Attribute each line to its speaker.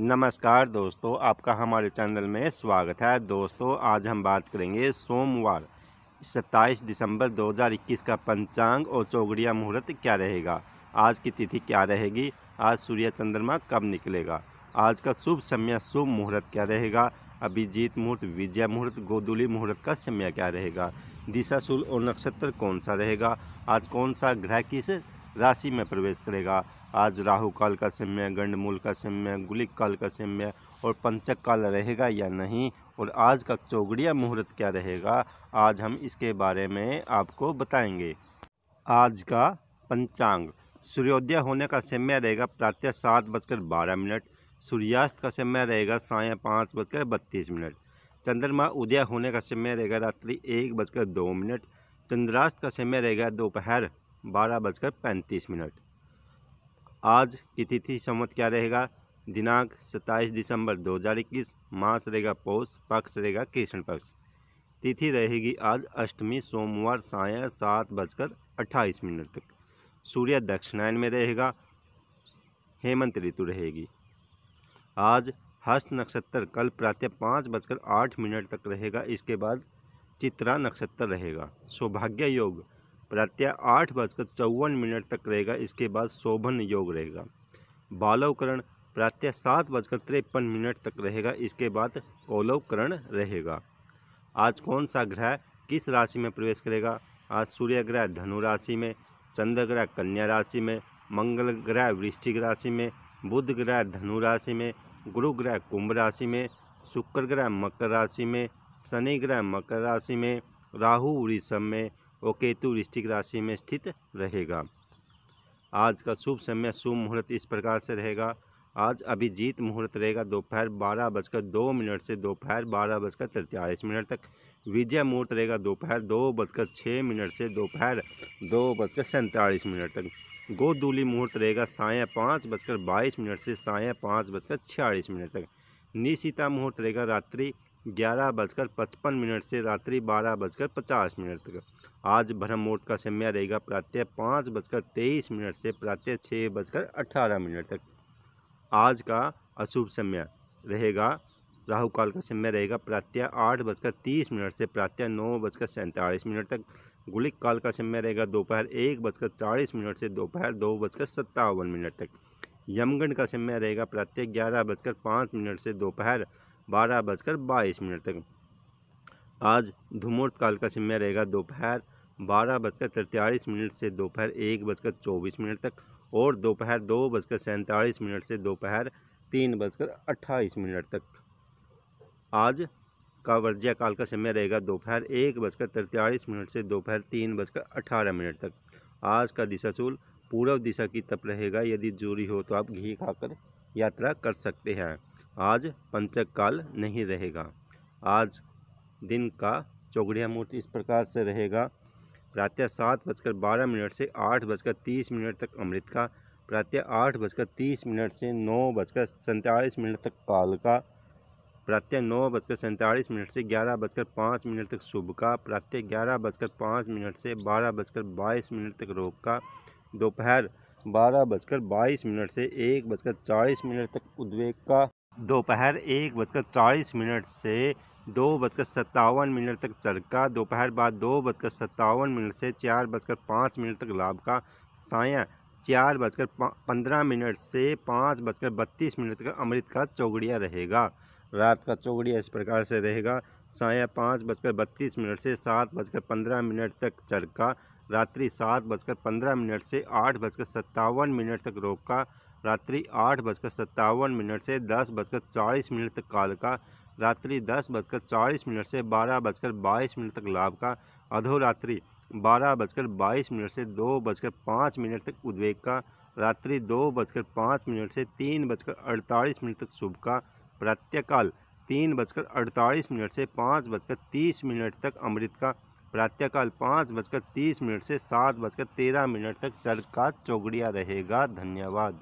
Speaker 1: नमस्कार दोस्तों आपका हमारे चैनल में स्वागत है दोस्तों आज हम बात करेंगे सोमवार 27 दिसंबर 2021 का पंचांग और चौगड़िया मुहूर्त क्या रहेगा आज की तिथि क्या रहेगी आज सूर्य चंद्रमा कब निकलेगा आज का शुभ समय शुभ मुहूर्त क्या रहेगा अभिजीत मुहूर्त विजय मुहूर्त गोदुली मुहूर्त का समय क्या रहेगा दिशा शुल और नक्षत्र कौन सा रहेगा आज कौन सा ग्रह किस राशि में प्रवेश करेगा आज राहु काल का समय गंडमूल का समय गुलिक काल का समय और पंचक काल रहेगा या नहीं और आज का चौगड़िया मुहूर्त क्या रहेगा आज हम इसके बारे में आपको बताएंगे आज का पंचांग सूर्योदय होने का समय रहेगा प्रातः सात बजकर बारह मिनट सूर्यास्त का समय रहेगा साय पाँच बजकर बत्तीस मिनट चंद्रमा उदय होने का समय रहेगा रात्रि एक बजकर दो मिनट चंद्रास्त का समय रहेगा दोपहर बारह बजकर पैंतीस मिनट आज की तिथि संवत क्या रहेगा दिनांक सत्ताईस दिसंबर 2021 मास रहेगा पौष पक्ष रहेगा कृष्ण पक्ष तिथि रहेगी आज अष्टमी सोमवार साय सात बजकर अट्ठाईस मिनट तक सूर्य दक्षिणायन में रहेगा हेमंत ऋतु रहेगी आज हस्त नक्षत्र कल प्रातः पाँच बजकर आठ मिनट तक रहेगा इसके बाद चित्रा नक्षत्र रहेगा सौभाग्य योग प्रत्यय आठ बजकर चौवन मिनट तक रहेगा इसके बाद शोभन योग रहेगा बालवकरण प्रत्यय सात बजकर तिरपन मिनट तक रहेगा इसके बाद कौलवकरण रहेगा आज कौन सा ग्रह किस राशि में प्रवेश करेगा आज सूर्य ग्रह धनु राशि में चंद्र ग्रह कन्या राशि में मंगल ग्रह वृश्चिक राशि में बुध ग्रह धनु राशि में गुरु ग्रह कुंभ राशि में शुक्र ग्रह मकर राशि में शनि ग्रह मकर राशि में राहु वृषभ में वो केतु वृश्चिक राशि में स्थित रहेगा आज का शुभ समय शुभ मुहूर्त इस प्रकार से रहेगा आज अभिजीत मुहूर्त रहेगा दोपहर बारह बजकर दो मिनट से दोपहर बारह बजकर तैंतालीस मिनट तक विजय मुहूर्त रहेगा दोपहर दो बजकर छः मिनट से दोपहर दो बजकर सैंतालीस मिनट तक गोदूली मुहूर्त रहेगा साय पाँच बजकर बाईस मिनट से साय पाँच बजकर छियालीस मिनट तक निशिता मुहूर्त रहेगा रात्रि ग्यारह बजकर पचपन मिनट से रात्रि बारह बजकर पचास मिनट तक आज भ्रम मुहूर्त का समय रहेगा प्रातः पाँच बजकर तेईस मिनट से प्रातः छः बजकर अठारह मिनट तक आज का अशुभ समय रहेगा राहु काल का समय रहेगा प्रातः आठ बजकर तीस मिनट से प्रातः नौ बजकर सैंतालीस मिनट तक गुलिक काल का समय रहेगा दोपहर एक बजकर चालीस मिनट से दोपहर दो बजकर सत्तावन मिनट तक यमगण का समय रहेगा प्रातः ग्यारह बजकर पाँच मिनट से दोपहर बारह बजकर बाईस मिनट तक आज धूमूर्त काल का समय रहेगा दोपहर बारह बजकर तिरतालीस मिनट से दोपहर एक बजकर चौबीस मिनट तक और दोपहर दो बजकर सैंतालीस मिनट से दोपहर तीन बजकर अट्ठाईस मिनट तक आज का वर्जिया काल का समय रहेगा दोपहर एक बजकर तिरतालीस मिनट से दोपहर तीन बजकर अठारह मिनट तक आज का दिशा सूल पूर्व दिशा की तप रहेगा यदि जरूरी हो तो आप घी खाकर यात्रा कर सकते हैं आज पंचक काल नहीं रहेगा आज दिन का चौगड़िया मुहूर्त इस प्रकार से रहेगा प्रातः सात बजकर बारह मिनट से आठ बजकर तीस मिनट तक अमृत का प्रातः आठ बजकर तीस मिनट से नौ बजकर सैंतालीस मिनट तक काल का प्रातः नौ बजकर सैंतालीस मिनट से ग्यारह बजकर पाँच मिनट तक शुभ का प्रातः ग्यारह बजकर पाँच मिनट से बारह बजकर बाईस मिनट तक रोग का दोपहर बारह बजकर बाईस मिनट से एक बजकर चालीस मिनट तक उद्वेग का दोपहर एक बजकर चालीस मिनट से दो बजकर सत्तावन मिनट तक चरका दोपहर बाद दो बजकर सत्तावन मिनट से चार बजकर पाँच मिनट तक लाभ का साया चार बजकर पंद्रह मिनट से पाँच बजकर बत्तीस मिनट तक अमृत का चौगड़िया रहेगा रात का चौगड़िया इस प्रकार से रहेगा साया पाँच बजकर बत्तीस मिनट से सात बजकर पंद्रह मिनट तक चरका रात्रि सात बजकर पंद्रह मिनट से आठ बजकर सत्तावन मिनट तक रोका रात्रि आठ बजकर सत्तावन मिनट से दस बजकर चालीस मिनट तक काल का रात्रि दस बजकर चालीस मिनट से बारह बजकर बाईस मिनट तक लाभ का अधोरात्रि बारह बजकर बाईस मिनट से दो बजकर पाँच मिनट तक उद्वेग का रात्रि दो बजकर पाँच मिनट से तीन बजकर अड़तालीस मिनट तक शुभ का प्रात्यकाल तीन बजकर अड़तालीस मिनट से पाँच बजकर तीस मिनट तक अमृत का प्रात्यकाल पाँच बजकर तीस मिनट से सात बजकर तेरह मिनट तक चर का चौगड़िया रहेगा धन्यवाद